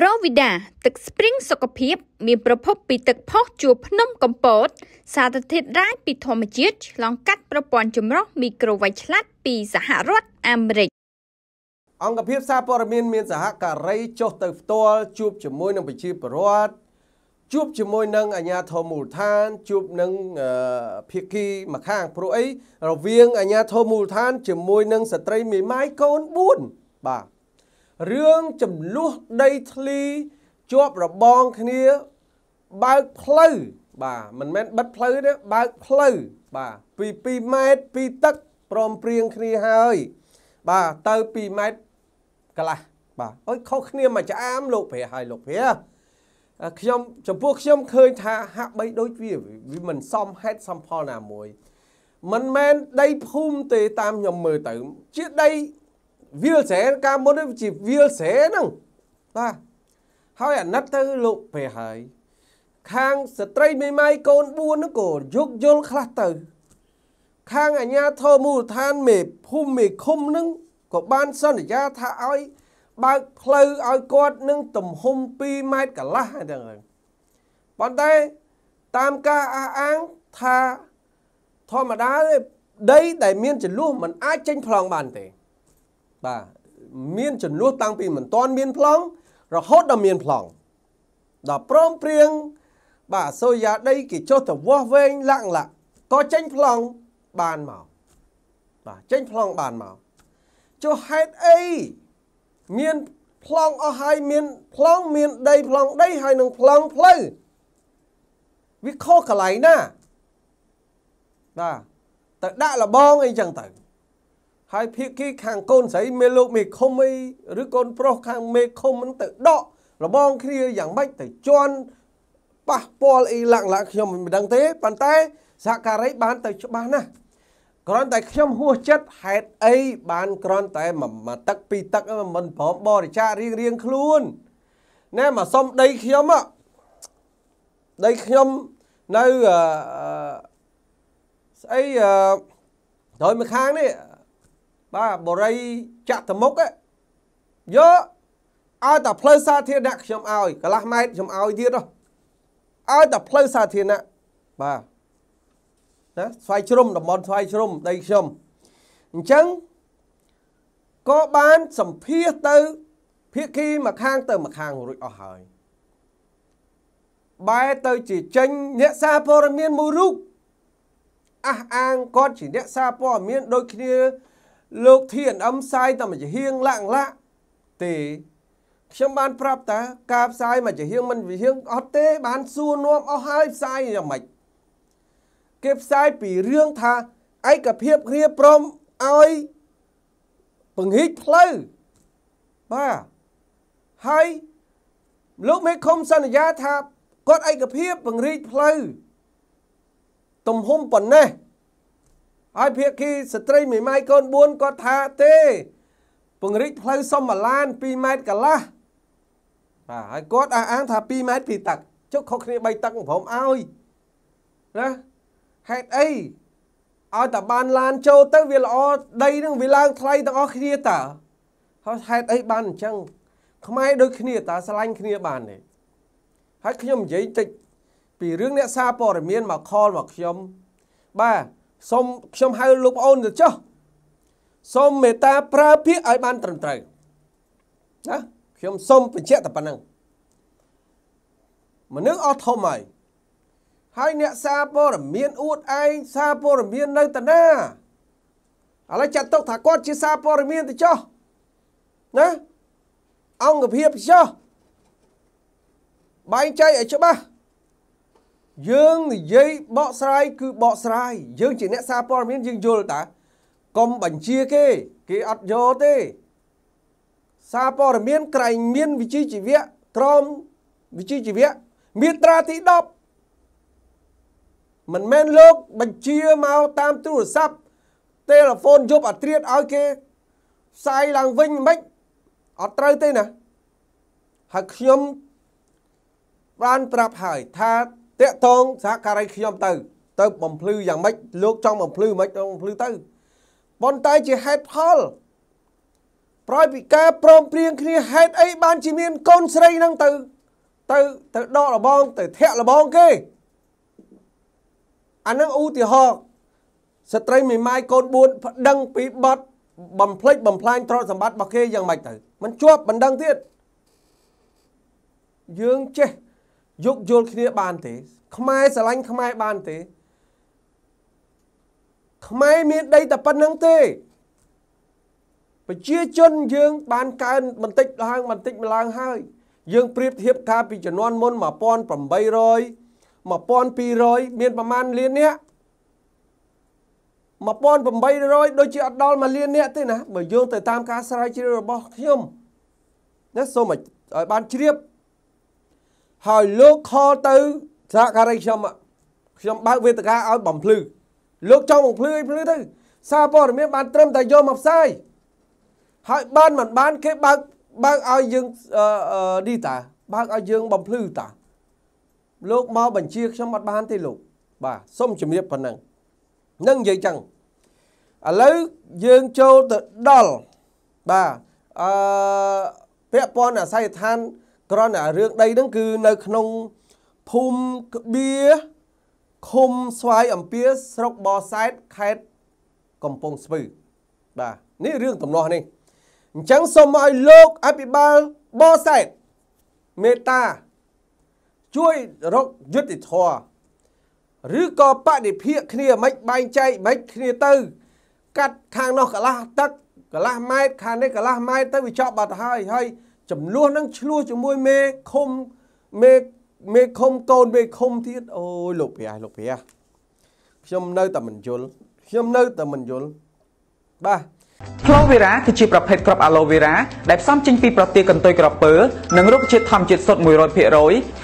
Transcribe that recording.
ប្រូវីដាទឹកស្ព្រីងសុខភាពមានប្រភពពីទឹក ផុសជួរភ្នំកំពតសារធាតុរ៉ែពីធម្មជាតិឆ្លងកាត់ប្រព័ន្ធចម្រោះមីក្រូវ៉ៃឆ្លាតពីសហរដ្ឋអាមេរិកអង្គភាពសារព័ត៌មានមានសហការីចុះទៅផ្ទាល់ជួបជាមួយនឹងប្រជាពលរដ្ឋជួបជាមួយនឹងអាជ្ញាធរមូលដ្ឋានជួបនឹងភាគីម្ខាងព្រោះអីរវាងអាជ្ញាធរមូលដ្ឋានជាមួយនឹងស្ត្រីមេម៉ាយកូន4បាទរឿងចំនួនដីធ្លីជាប់របងគ្នាបើកផ្លូវបាទមិនមែនបិទផ្លូវទេបើកផ្លូវបាទពី2ម៉ែត្រពីទឹកព្រមព្រៀងគ្នាហើយ បាទទៅ2ម៉ែត្រកន្លះបាទអុយខុសគ្នាមួយឆ្អែមលោកព្រះហើយលោកព្រះខ្ញុំចំពោះខ្ញុំឃើញថាហាក់បីដូចវាវាមិនសមហេតុសមផលណាមួយ មិនមែនដីភូមិទេតាមខ្ញុំមើលទៅ ជាដីវាលស្រែកាលមុនវាជាវាលស្រែហ្នឹងបាទហើយអាណិតទៅលោកព្រះហើយ ខាងស្ត្រីមេម៉ាយកូន4ហ្នឹងក៏យកយល់ខ្លះទៅ ខាងអាញាធមូលដ្ឋានមេភូមិមេឃុំហ្នឹងក៏បានសន្យាថាឲ្យ បើកផ្លូវឲ្យគាត់នឹងទំហំ2ម៉ែត្រកន្លះហ្នឹងប៉ុន្តែតាមការអះអាងថាធម្មតាដី ដែលមានចលួសมันអាចចេញប្លង់បានទេបាទមានចំនួនតាំងពីមិនទាន់មានប្លង់រហូតដល់មានប្លង់ដល់ព្រមព្រៀងបាទសូយ៉ាដីគេចុះទៅវាស់វែងឡាក់ឡាក់ក៏ចេញប្លង់បានមកបាទចេញប្លង់បានមកចុះហេតុអីមានប្លង់អស់ហើយមានប្លង់មានដីប្លង់ដីហើយនឹងប្លង់ផ្លូវវាខុសកន្លែងណាបាទទៅដាក់លបងអីចឹងទៅហើយភៀកគីខាងកូនស្រីមេលោក មេខុំអីឬកូនប្រុសខាងមេខុំហ្នឹងទៅដករបងគ្នាយ៉ាងម៉េចទៅជន់ប៉ះពាល់អីឡាក់ឡាក់ខ្ញុំមិនដឹងទេប៉ុន្តែសហការីបានទៅច្បាស់ណាស់គ្រាន់តែខ្ញុំហួសចិត្តហេតុអីបានគ្រាន់តែមួយទឹកពីរទឹកមិនព្រមបរិច្ចាគរៀងរៀងខ្លួនណែមកសុំដីខ្ញុំដីខ្ញុំនៅស្អីដោយម្ខាងនេះបាទបរិយចាក់តមុខយកឲ្យតែផ្លូវសាធារណៈខ្ញុំឲ្យកន្លះម៉ែត្រខ្ញុំឲ្យទៀតឲ្យតែផ្លូវសាធារណៈបាទណាស្វាយជ្រុំតំបន់ស្វាយជ្រុំដីខ្ញុំអញ្ចឹងក៏បានសម្ភាសទៅភាគីម្ខាងទៅម្ខាងរួចអស់ហើយបែរទៅជាចេញអ្នកសារព័ត៌មានមួយរូបអះអាងគាត់ជាអ្នកសារព័ត៌មានដូចគ្នាលោកធានអឹមផ្សាយតែមួយហៀងឡាក់ឡាក់ទេខ្ញុំបានប្រាប់តាការផ្សាយមួយហៀងមិនវិហៀងអត់ទេ បានសួរនាំអស់ហើយផ្សាយយ៉ាងម៉េចគេផ្សាយពីរឿងថាឯកភាពគ្រាព្រមឲ្យពង្រីកផ្លូវបាទហើយលោកមេខុំសន្យាថាគាត់ឯកភាពពង្រីកផ្លូវទំហំប៉ុណ្ណេះឲ្យភាគីស្ត្រីមេម៉ាយកូន4គាត់ថាទេ ពង្រីកផ្លូវសំឡាន2ម៉ែត្រកន្លះបាទហើយគាត់អះអាងថា2ម៉ែត្រពីទឹកចុះខុសគ្នា3ទឹកព្រមឲ្យណាហេតុអីឲ្យតែបានឡានចូលទៅវាល្អដីនឹងវាឡើងថ្លៃទាំងអស់គ្នាតើហើយហេតុអីបានអញ្ចឹងខ្មែរដូចគ្នាតើស្រឡាញ់គ្នាបានទេហើយខ្ញុំនិយាយតិចពីរឿងអ្នកសារព័ត៌មានមកខលមកខ្ញុំបាទសូមខ្ញុំហៅលោកប្អូនទៅចុះសូមមេត្តាប្រើពាក្យឲ្យបានត្រឹមត្រូវណាខ្ញុំសូមបញ្ជាក់តែប៉ុណ្ណឹងមនុស្សអស់ធំហើយហើយអ្នកសារព័ត៌មានអួតឯងសារព័ត៌មាននៅតាណាឥឡូវចាត់ទុកថាគាត់ជាសារព័ត៌មានទៅចុះណាអង្គភាពចុះបែងចែកឲ្យច្បាស់យើងនិយាយបកស្រាយគឺបកស្រាយយើងជាអ្នកសារព័ត៌មានយើងយល់តាកុំបញ្ជាគេគេអត់យកទេសារព័ត៌មានក្រែងមានវិជ្ជាជីវៈក្រមវិជ្ជាជីវៈមាត្រាទី10មិនមែនលោកបញ្ជាមកតាមទូរស័ព្ទទូរស័ព្ទយប់អាត្រៀតឲ្យគេផ្សាយឡើងវិញមិនអត់ត្រូវទេណាហើយខ្ញុំបានប្រាប់ហើយថាតាក់ទងសហការីខ្ញុំទៅ ទៅបំភ្លឺយ៉ាងម៉េចលោកចង់បំភ្លឺម៉េចបំភ្លឺទៅប៉ុន្តែជាហេតុផលប្រយពីការព្រមព្រៀងគ្នាហេតុអីបានជាមានកូនស្រីហ្នឹងទៅទៅទៅដកលបងទៅធាក់លបងគេអានឹងឧទាហរណ៍ស្ត្រីមេម៉ាយកូន4ប្តឹងពីបត់បំភ្លេចបំផ្លាញទ្រព្យសម្បត្តិរបស់គេយ៉ាងម៉េចទៅມັນជាប់បណ្ដឹងទៀតយើងចេះយោគយល់គ្នា បានទេ ខ្មែរស្រឡាញ់ខ្មែរបានទេខ្មែរមានដីតែប៉ុណ្្នឹងទេប្រជាជនយើង បានកើនបន្តិចឡើងបន្តិចម្លងហើយ យើងប្រៀបធៀបថាពីជំនាន់មុន1800 1200មានប្រមាណលានអ្នក1800ដូចជាអត់ដល់1លានអ្នកទេណាបើយើងទៅតាមការស្រាវជ្រាវរបស់ខ្ញុំណាសូមឲ្យបានជ្រាបហើយលោកខទៅសហការីខ្ញុំខ្ញុំបើកវេទិកាឲ្យបំភ្លឺលោកចង់បំភ្លឺឲ្យភ្លឺទៅសារព័ត៌មានបានត្រឹមតែយកមកផ្សាយហើយបានមិនបានគេបើកបើកឲ្យយើងនេះតាបើកឲ្យយើងបំភ្លឺតាលោកមកបញ្ជាខ្ញុំអត់បានទេលោកបាទសូមជំរាបប៉ុណ្ណឹងនឹងនិយាយចឹងឥឡូវយើងចូលទៅដល់បាទអឺពាក់ព័ន្ធអាស័យដ្ឋានគ្រាន់តែរឿងដីហ្នឹងគឺនៅក្នុងភូមិក្បៀឃុំស្វាយអំពីស្រុកបរសែតខេត្តកំពង់ស្ពឺបាទនេះរឿងដំណោះនេះអញ្ចឹងសូមឲ្យលោកអភិបាលបរសែតមេតា ជួយរកយុទ្ធធរឬក៏បដិភិកគ្នាមិនបែងចែកមិនគ្នាទៅ កាត់ខាងនោះកន្លះទឹកកន្លះម៉ែត្រខាងនេះកន្លះម៉ែត្រទៅវាចប់បាត់ហើយហើយចំនួននឹងឆ្លោះជាមួយមេឃុំមេមេឃុំកូនមេឃុំទៀតអូយលោកព្រះលោកព្រះខ្ញុំនៅតែមិនយល់ខ្ញុំនៅតែមិនយល់បាទផ្លូវវីរ៉ាគឺជាប្រភេទគ្រាប់អាឡូវីរ៉ាដែលផ្សំចេញពីប្រទាលកន្ទុយក្រពើនិងរុក្ខជាតិធម្មជាតិសុទ្ធ100%